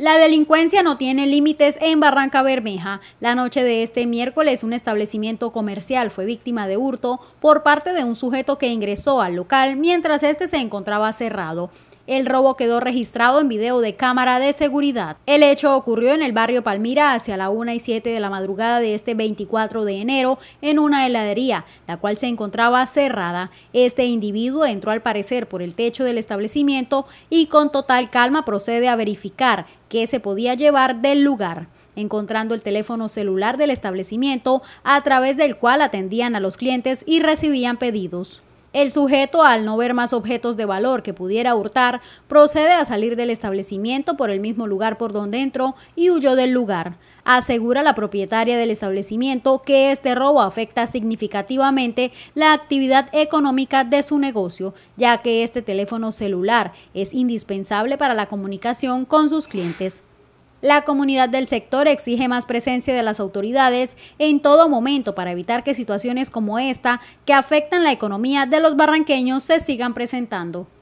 La delincuencia no tiene límites en Barranca Bermeja. La noche de este miércoles, un establecimiento comercial fue víctima de hurto por parte de un sujeto que ingresó al local mientras este se encontraba cerrado. El robo quedó registrado en video de cámara de seguridad. El hecho ocurrió en el barrio Palmira hacia la 1 y 7 de la madrugada de este 24 de enero en una heladería, la cual se encontraba cerrada. Este individuo entró al parecer por el techo del establecimiento y con total calma procede a verificar qué se podía llevar del lugar encontrando el teléfono celular del establecimiento a través del cual atendían a los clientes y recibían pedidos. El sujeto, al no ver más objetos de valor que pudiera hurtar, procede a salir del establecimiento por el mismo lugar por donde entró y huyó del lugar. Asegura la propietaria del establecimiento que este robo afecta significativamente la actividad económica de su negocio, ya que este teléfono celular es indispensable para la comunicación con sus clientes. La comunidad del sector exige más presencia de las autoridades en todo momento para evitar que situaciones como esta, que afectan la economía de los barranqueños, se sigan presentando.